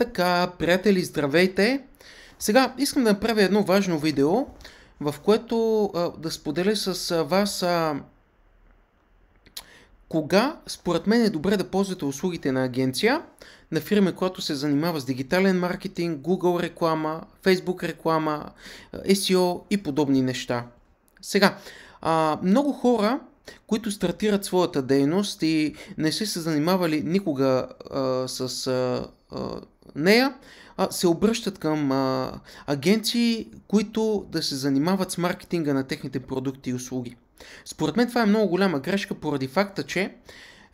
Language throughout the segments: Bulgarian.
Така, приятели, здравейте! Сега искам да направя едно важно видео, в което а, да споделя с вас а, кога според мен е добре да ползвате услугите на агенция, на фирма, която се занимава с дигитален маркетинг, Google реклама, Facebook реклама, SEO и подобни неща. Сега, а, много хора които стартират своята дейност и не са се занимавали никога а, с а, нея, се обръщат към а, агенции, които да се занимават с маркетинга на техните продукти и услуги. Според мен това е много голяма грешка поради факта, че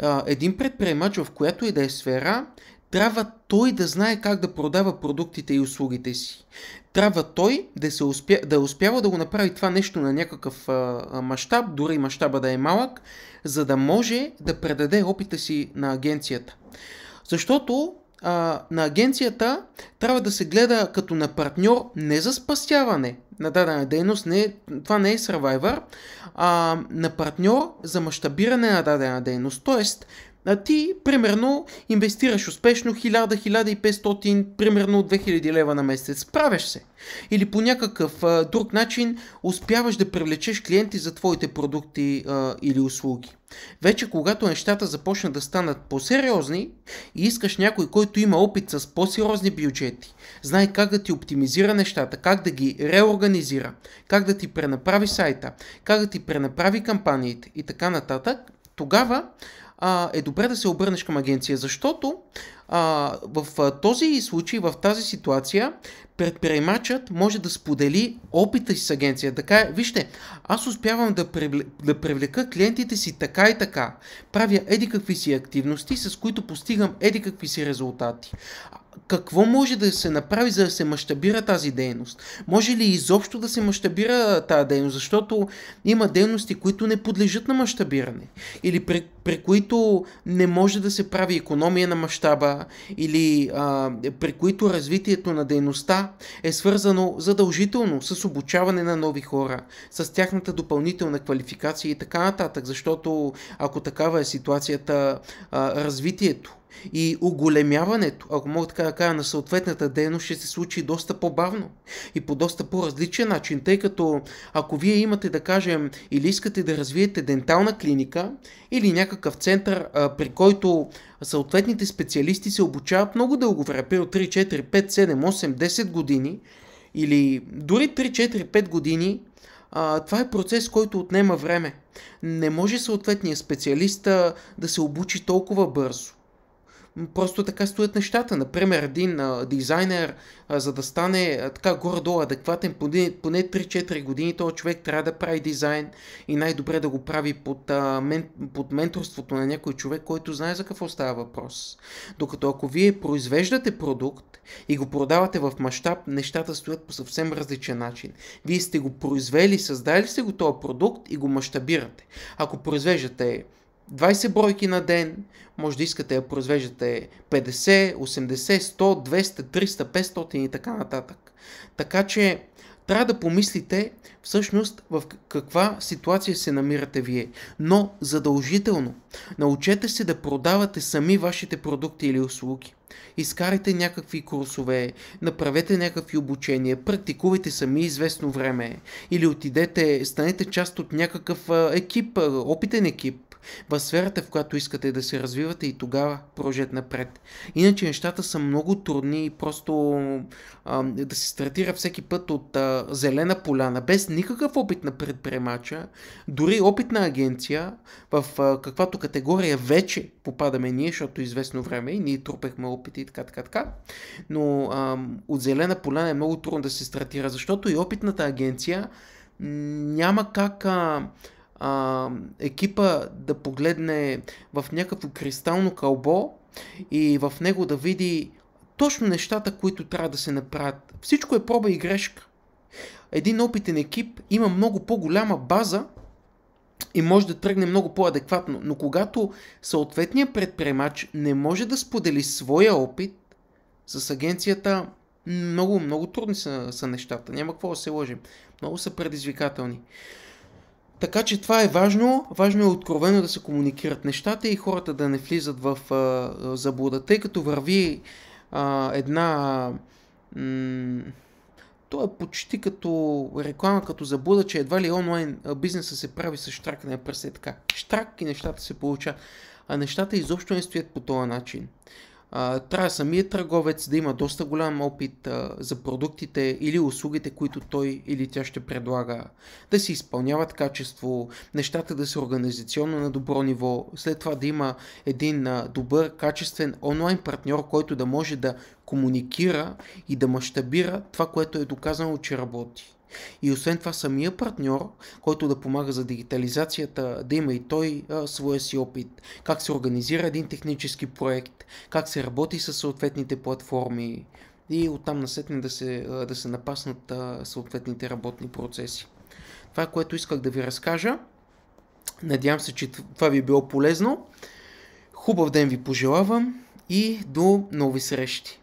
а, един предприемач в която и да е сфера, трябва той да знае как да продава продуктите и услугите си. Трябва той да, се успя, да е успява да го направи това нещо на някакъв а, а, мащаб, дори мащаба да е малък, за да може да предаде опита си на агенцията. Защото а, на агенцията трябва да се гледа като на партньор не за спасяване на дадена дейност, не, това не е Survivor, а на партньор за мащабиране на дадена дейност. Тоест, а ти, примерно, инвестираш успешно 1000-1500, примерно 2000 лева на месец. Справяш се. Или по някакъв а, друг начин успяваш да привлечеш клиенти за твоите продукти а, или услуги. Вече когато нещата започнат да станат по-сериозни и искаш някой, който има опит с по-сериозни бюджети, знае как да ти оптимизира нещата, как да ги реорганизира, как да ти пренаправи сайта, как да ти пренаправи кампаниите и така нататък, тогава а, е добре да се обърнеш към агенция, защото а, в а, този случай, в тази ситуация, предприемачът може да сподели опита си с агенция. Така, вижте, аз успявам да, привл... да привлека клиентите си така и така. Правя еди какви си активности, с които постигам еди какви си резултати какво може да се направи, за да се мащабира тази дейност? Може ли изобщо да се мащабира тази дейност? Защото има дейности, които не подлежат на мащабиране. Или при при които не може да се прави економия на мащаба или а, при които развитието на дейността е свързано задължително с обучаване на нови хора, с тяхната допълнителна квалификация и така нататък, защото ако такава е ситуацията, а, развитието и оголемяването, ако мога така да кажа, на съответната дейност ще се случи доста по-бавно и по доста по-различен начин, тъй като ако вие имате, да кажем, или искате да развиете дентална клиника или някакъв център, а, при който съответните специалисти се обучават много дълго време, от 3, 4, 5, 7, 8, 10 години или дори 3, 4, 5 години, а, това е процес, който отнема време. Не може съответният специалист да се обучи толкова бързо. Просто така стоят нещата. Например, един а, дизайнер, а, за да стане а, така горе-долу адекватен, поне, поне 3-4 години този човек трябва да прави дизайн и най-добре да го прави под, а, мен, под менторството на някой човек, който знае за какво става въпрос. Докато ако вие произвеждате продукт и го продавате в мащаб, нещата стоят по съвсем различен начин. Вие сте го произвели, създали сте го този продукт и го мащабирате. Ако произвеждате 20 бройки на ден, може да искате да произвеждате 50, 80, 100, 200, 300, 500 и така нататък. Така че трябва да помислите всъщност в каква ситуация се намирате вие. Но задължително, научете се да продавате сами вашите продукти или услуги. Изкарайте някакви курсове, направете някакви обучения, практикувайте сами известно време или отидете, станете част от някакъв екип, опитен екип в сферата, в която искате да се развивате и тогава прожет напред. Иначе нещата са много трудни и просто а, да се стартира всеки път от а, зелена поляна, без никакъв опит на предприемача, дори опит на агенция, в а, каквато категория вече попадаме ние, защото е известно време и ние трупехме опити и така, така, така. Но а, от зелена поляна е много трудно да се стартира, защото и опитната агенция няма как а, а, екипа да погледне в някакво кристално кълбо и в него да види точно нещата, които трябва да се направят. Всичко е проба и грешка. Един опитен екип има много по-голяма база и може да тръгне много по-адекватно. Но когато съответният предприемач не може да сподели своя опит с агенцията, много, много трудни са, са нещата. Няма какво да се лъжим. Много са предизвикателни. Така че това е важно. Важно е откровено да се комуникират нещата и хората да не влизат в а, заблуда, тъй като върви а, една... М- то е почти като реклама, като заблуда, че едва ли онлайн бизнеса се прави с штрак на е пръсте така. Штрак и нещата се получават. А нещата изобщо не стоят по този начин трябва самият търговец да има доста голям опит а, за продуктите или услугите, които той или тя ще предлага, да се изпълняват качество, нещата да са организационно на добро ниво, след това да има един а, добър, качествен онлайн партньор, който да може да комуникира и да мащабира това, което е доказано, че работи. И освен това самия партньор, който да помага за дигитализацията, да има и той а, своя си опит. Как се организира един технически проект, как се работи с съответните платформи и оттам насетне да се, да се напаснат а, съответните работни процеси. Това е което исках да ви разкажа. Надявам се, че това ви е било полезно. Хубав ден ви пожелавам и до нови срещи!